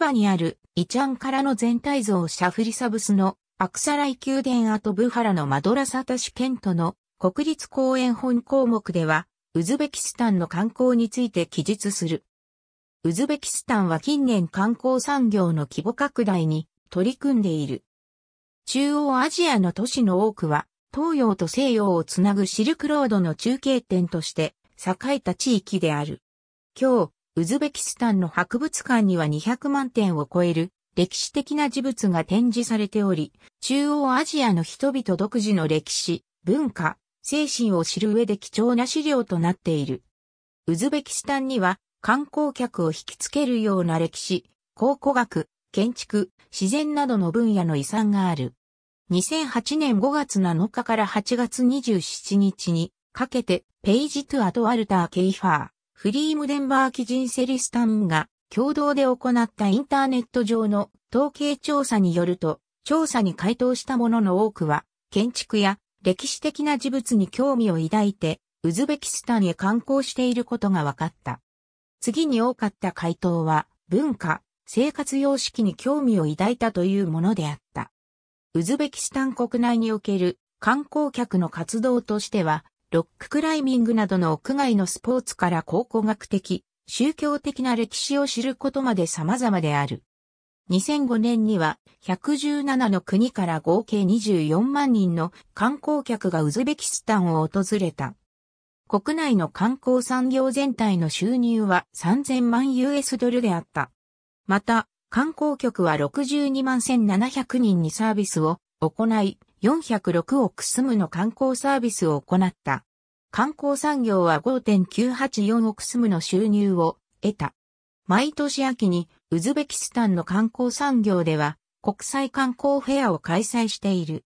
バにあるイチャンからの全体像シャフリサブスのアクサライ宮殿アトブハラのマドラサタシケントの国立公園本項目では、ウズベキスタンの観光について記述する。ウズベキスタンは近年観光産業の規模拡大に取り組んでいる。中央アジアの都市の多くは、東洋と西洋をつなぐシルクロードの中継点として栄えた地域である。今日、ウズベキスタンの博物館には200万点を超える歴史的な事物が展示されており、中央アジアの人々独自の歴史、文化、精神を知る上で貴重な資料となっている。ウズベキスタンには観光客を引きつけるような歴史、考古学、建築、自然などの分野の遺産がある。2008年5月7日から8月27日にかけてペイジ・トゥ・アト・ワルター・ケイファー、フリームデンバー基人セリスタンが共同で行ったインターネット上の統計調査によると、調査に回答したものの多くは、建築や歴史的な事物に興味を抱いて、ウズベキスタンへ観光していることが分かった。次に多かった回答は、文化、生活様式に興味を抱いたというものであった。ウズベキスタン国内における観光客の活動としては、ロッククライミングなどの屋外のスポーツから考古学的、宗教的な歴史を知ることまで様々である。2005年には117の国から合計24万人の観光客がウズベキスタンを訪れた。国内の観光産業全体の収入は3000万 US ドルであった。また、観光局は62万1700人にサービスを行い、406億スムの観光サービスを行った。観光産業は5.984億スムの収入を得た。毎年秋にウズベキスタンの観光産業では国際観光フェアを開催している。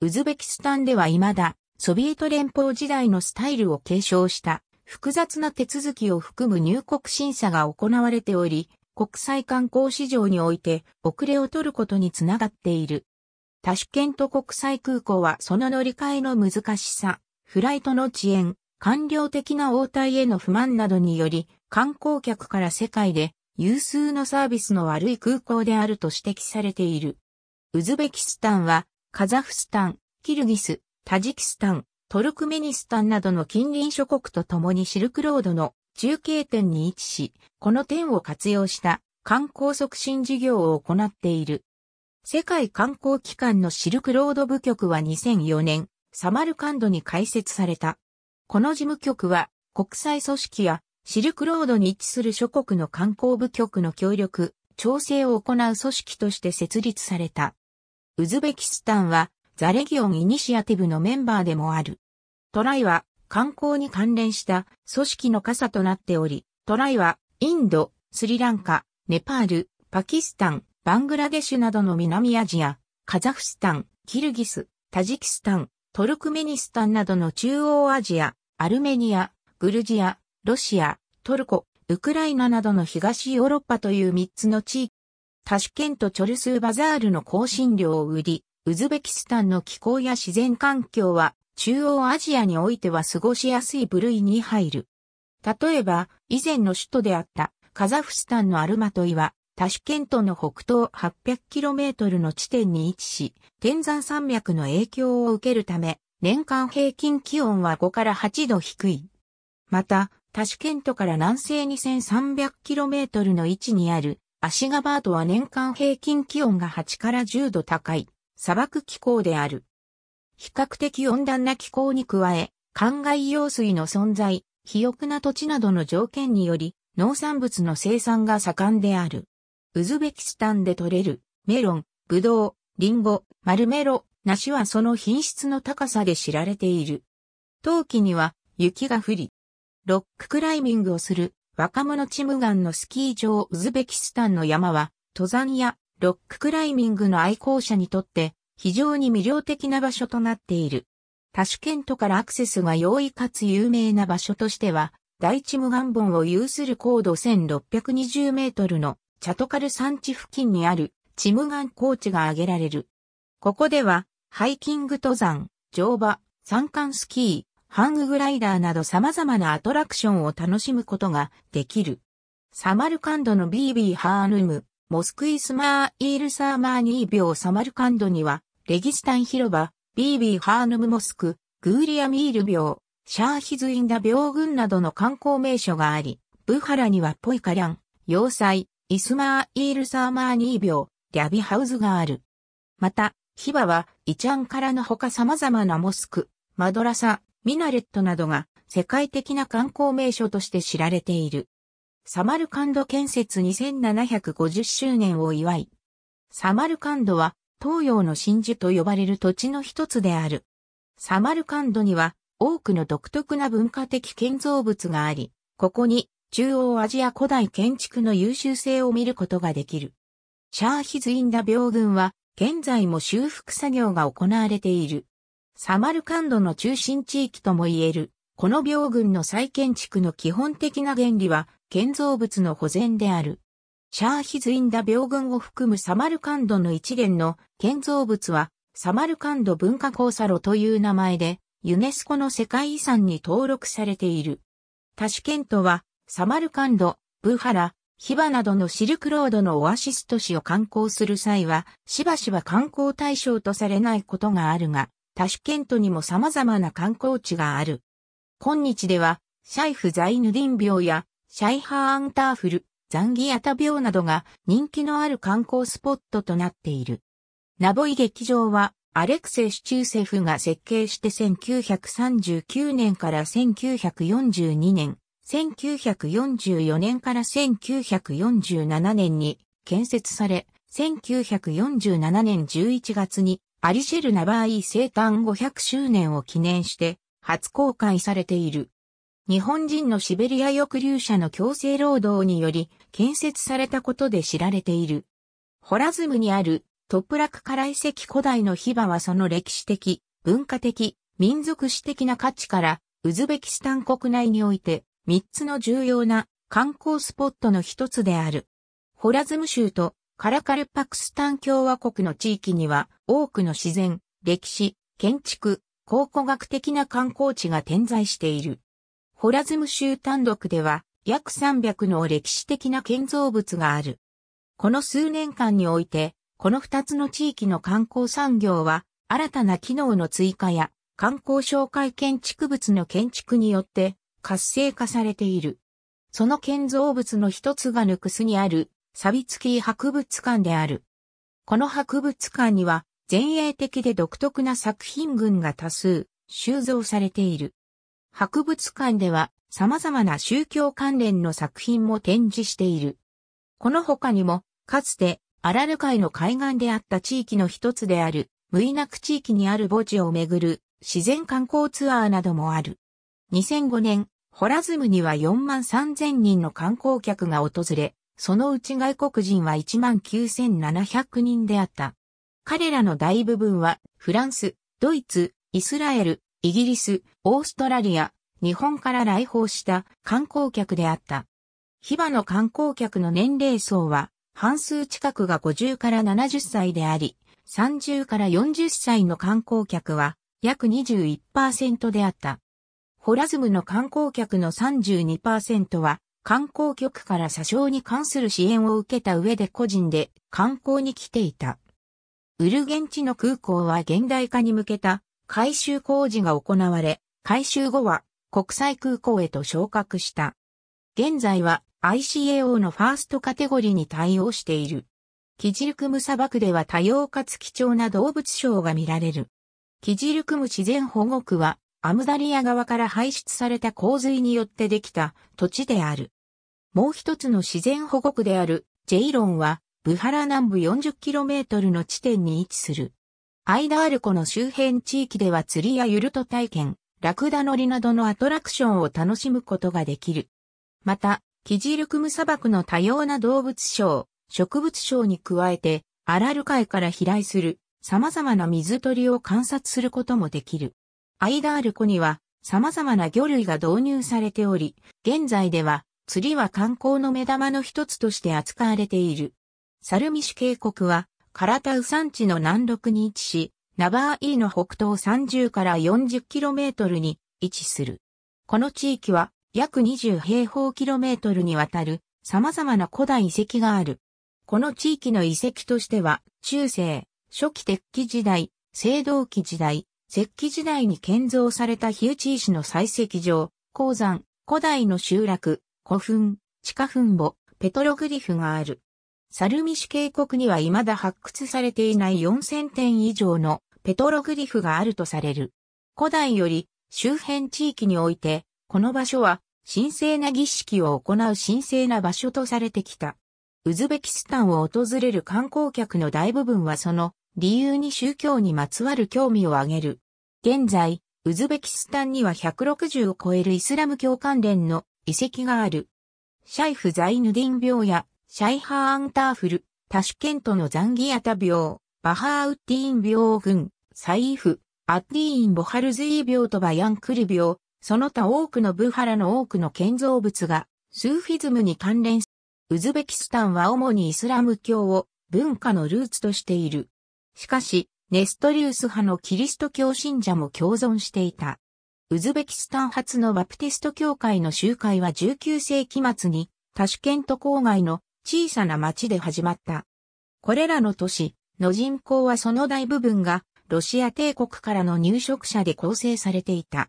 ウズベキスタンでは未だソビエト連邦時代のスタイルを継承した複雑な手続きを含む入国審査が行われており、国際観光市場において遅れを取ることにつながっている。タシュケント国際空港はその乗り換えの難しさ、フライトの遅延、官僚的な応対への不満などにより、観光客から世界で有数のサービスの悪い空港であると指摘されている。ウズベキスタンは、カザフスタン、キルギス、タジキスタン、トルクメニスタンなどの近隣諸国と共にシルクロードの中継点に位置し、この点を活用した観光促進事業を行っている。世界観光機関のシルクロード部局は2004年、サマルカンドに開設された。この事務局は、国際組織やシルクロードに位置する諸国の観光部局の協力、調整を行う組織として設立された。ウズベキスタンは、ザレギオンイニシアティブのメンバーでもある。トライは、観光に関連した組織の傘となっており、トライは、インド、スリランカ、ネパール、パキスタン、バングラデシュなどの南アジア、カザフスタン、キルギス、タジキスタン、トルクメニスタンなどの中央アジア、アルメニア、グルジア、ロシア、トルコ、ウクライナなどの東ヨーロッパという3つの地域、タシュケントチョルスーバザールの香辛料を売り、ウズベキスタンの気候や自然環境は中央アジアにおいては過ごしやすい部類に入る。例えば、以前の首都であったカザフスタンのアルマトイはタシュケントの北東 800km の地点に位置し、天山山脈の影響を受けるため、年間平均気温は5から8度低い。また、タシュケントから南西 2300km の位置にあるアシガバートは年間平均気温が8から10度高い砂漠気候である。比較的温暖な気候に加え、灌漑用水の存在、肥沃な土地などの条件により、農産物の生産が盛んである。ウズベキスタンで採れるメロン、ブドウ、リンゴ、マルメロ、梨はその品質の高さで知られている。冬季には雪が降り、ロッククライミングをする若者チムガンのスキー場ウズベキスタンの山は登山やロッククライミングの愛好者にとって非常に魅了的な場所となっている。タシュケントからアクセスが容易かつ有名な場所としては、大チムガンボンを有する高度1620メートルのチャトカル山地付近にあるチムガン高地が挙げられる。ここでは、ハイキング登山、乗馬、山間スキー、ハンググライダーなど様々なアトラクションを楽しむことができる。サマルカンドの BB ハーヌム、モスクイスマーイールサーマーニービョサマルカンドには、レギスタン広場、BB ハーヌムモスク、グーリアミール病、シャーヒズインダ病群などの観光名所があり、ブハラにはポイカリャン、要塞、イスマーイール・サーマーニー病、リャビハウズがある。また、ヒバは、イチャンからのほか様々なモスク、マドラサ、ミナレットなどが世界的な観光名所として知られている。サマルカンド建設2750周年を祝い、サマルカンドは東洋の真珠と呼ばれる土地の一つである。サマルカンドには多くの独特な文化的建造物があり、ここに中央アジア古代建築の優秀性を見ることができる。シャーヒズインダ病群は、現在も修復作業が行われている。サマルカンドの中心地域とも言える、この病群の再建築の基本的な原理は、建造物の保全である。シャーヒズインダ病群を含むサマルカンドの一元の建造物は、サマルカンド文化交差路という名前で、ユネスコの世界遺産に登録されている。タシュケントは、サマルカンド、ブハラ、ヒバなどのシルクロードのオアシス都市を観光する際は、しばしば観光対象とされないことがあるが、タシュケントにも様々な観光地がある。今日では、シャイフ・ザイヌディン病や、シャイハー・アンターフル、ザンギアタ病などが人気のある観光スポットとなっている。ナボイ劇場は、アレクセイ・シチューセフが設計して1939年から1942年、1944年から1947年に建設され、1947年11月にアリシェル・ナバーイ生誕500周年を記念して初公開されている。日本人のシベリア抑留者の強制労働により建設されたことで知られている。ホラズムにあるトップラクカラ遺跡古代のヒバはその歴史的、文化的、民族史的な価値からウズベキスタン国内において三つの重要な観光スポットの一つである。ホラズム州とカラカルパクスタン共和国の地域には多くの自然、歴史、建築、考古学的な観光地が点在している。ホラズム州単独では約300の歴史的な建造物がある。この数年間において、この二つの地域の観光産業は新たな機能の追加や観光紹介建築物の建築によって活性化されている。その建造物の一つがヌクスにあるサビツキー博物館である。この博物館には前衛的で独特な作品群が多数収蔵されている。博物館では様々な宗教関連の作品も展示している。この他にも、かつてアラル海の海岸であった地域の一つである、ムイナク地域にある墓地をめぐる自然観光ツアーなどもある。2005年、ホラズムには4万3000人の観光客が訪れ、そのうち外国人は1万9700人であった。彼らの大部分は、フランス、ドイツ、イスラエル、イギリス、オーストラリア、日本から来訪した観光客であった。ヒバの観光客の年齢層は、半数近くが50から70歳であり、30から40歳の観光客は約21%であった。ホラズムの観光客の32%は、観光局から詐称に関する支援を受けた上で個人で観光に来ていた。ウルゲンチの空港は現代化に向けた改修工事が行われ、改修後は国際空港へと昇格した。現在は ICAO のファーストカテゴリーに対応している。キジルクム砂漠では多様かつ貴重な動物ショーが見られる。キジルクム自然保護区はアムダリア側から排出された洪水によってできた土地である。もう一つの自然保護区であるジェイロンはブハラ南部 40km の地点に位置する。アイダール湖の周辺地域では釣りやゆると体験、ラクダ乗りなどのアトラクションを楽しむことができる。また、キジルクム砂漠の多様な動物賞、植物賞に加えて、アラル海から飛来する様々な水鳥を観察することもできる。アイダール湖には様々な魚類が導入されており、現在では釣りは観光の目玉の一つとして扱われている。サルミシ渓谷はカラタウ山地の南麓に位置し、ナバーイーの北東30から 40km に位置する。この地域は約20平方キロメートルにわたる様々な古代遺跡がある。この地域の遺跡としては中世、初期鉄器時代、青銅器時代、石器時代に建造された火打石の採石場、鉱山、古代の集落、古墳、地下墳墓、ペトログリフがある。サルミシ渓谷には未だ発掘されていない4000点以上のペトログリフがあるとされる。古代より周辺地域において、この場所は神聖な儀式を行う神聖な場所とされてきた。ウズベキスタンを訪れる観光客の大部分はその理由に宗教にまつわる興味を挙げる。現在、ウズベキスタンには160を超えるイスラム教関連の遺跡がある。シャイフ・ザイヌディン病や、シャイハー・アンターフル、タシュケントのザンギアタ病、バハーウッディーン病群、サイーフ、アッディーン・ボハルズイー病とバヤンクル病、その他多くのブハラの多くの建造物が、スーフィズムに関連する。ウズベキスタンは主にイスラム教を文化のルーツとしている。しかし、ネストリウス派のキリスト教信者も共存していた。ウズベキスタン発のバプティスト教会の集会は19世紀末にタシュケント郊外の小さな町で始まった。これらの都市の人口はその大部分がロシア帝国からの入植者で構成されていた。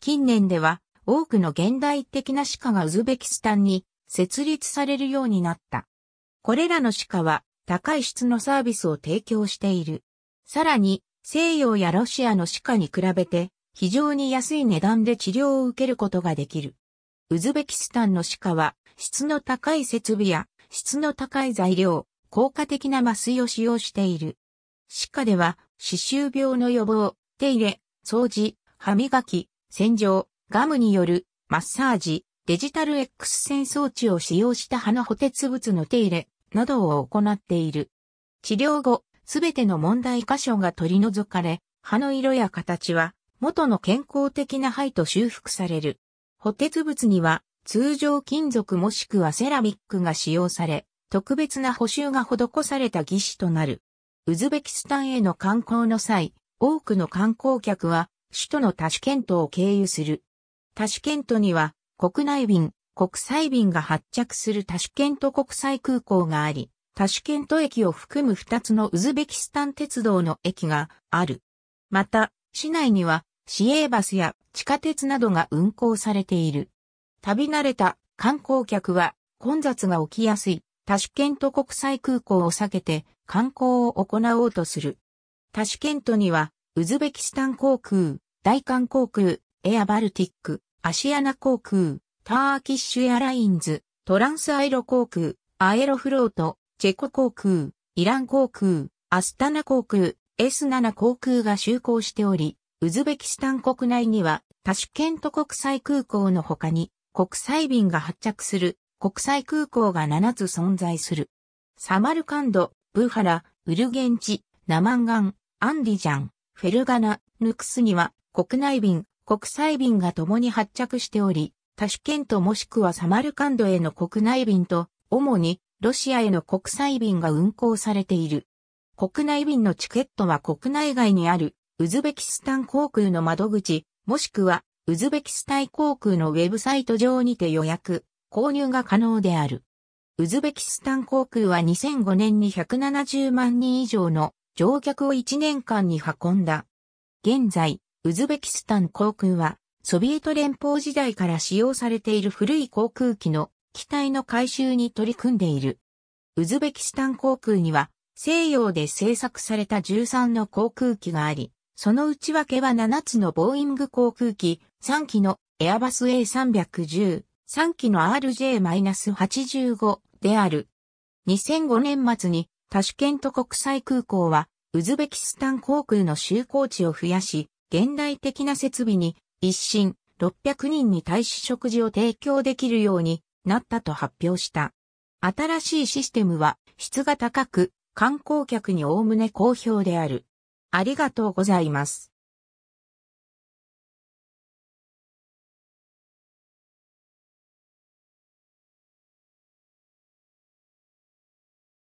近年では多くの現代的な歯科がウズベキスタンに設立されるようになった。これらの歯科は高い質のサービスを提供している。さらに、西洋やロシアの歯科に比べて、非常に安い値段で治療を受けることができる。ウズベキスタンの歯科は、質の高い設備や、質の高い材料、効果的な麻酔を使用している。歯科では、歯周病の予防、手入れ、掃除、歯磨き、洗浄、ガムによる、マッサージ、デジタル X 線装置を使用した歯の補鉄物の手入れ、などを行っている。治療後、すべての問題箇所が取り除かれ、歯の色や形は元の健康的な肺と修復される。補鉄物には通常金属もしくはセラミックが使用され、特別な補修が施された技師となる。ウズベキスタンへの観光の際、多くの観光客は首都のタシケントを経由する。タシケントには国内便、国際便が発着するタシュケント国際空港があり、タシュケント駅を含む2つのウズベキスタン鉄道の駅がある。また、市内には市営バスや地下鉄などが運行されている。旅慣れた観光客は混雑が起きやすいタシュケント国際空港を避けて観光を行おうとする。タシュケントにはウズベキスタン航空、大韓航空、エアバルティック、アシアナ航空、ターキッシュエアラインズ、トランスアイロ航空、アエロフロート、チェコ航空、イラン航空、アスタナ航空、S7 航空が就航しており、ウズベキスタン国内には、タシュケント国際空港の他に、国際便が発着する、国際空港が7つ存在する。サマルカンド、ブーハラ、ウルゲンチ、ナマンガン、アンディジャン、フェルガナ、ヌクスには、国内便、国際便が共に発着しており、タシュケントもしくはサマルカンドへの国内便と、主にロシアへの国際便が運航されている。国内便のチケットは国内外にある、ウズベキスタン航空の窓口、もしくは、ウズベキスタン航空のウェブサイト上にて予約、購入が可能である。ウズベキスタン航空は2005年に170万人以上の乗客を1年間に運んだ。現在、ウズベキスタン航空はソビエト連邦時代から使用されている古い航空機の機体の回収に取り組んでいる。ウズベキスタン航空には西洋で製作された13の航空機があり、その内訳は7つのボーイング航空機、3機のエアバス A310、3機の RJ-85 である。2005年末にタシュケント国際空港はウズベキスタン航空の就航地を増やし、現代的な設備に一心、600人に対し食事を提供できるようになったと発表した。新しいシステムは質が高く観光客におおむね好評である。ありがとうございます。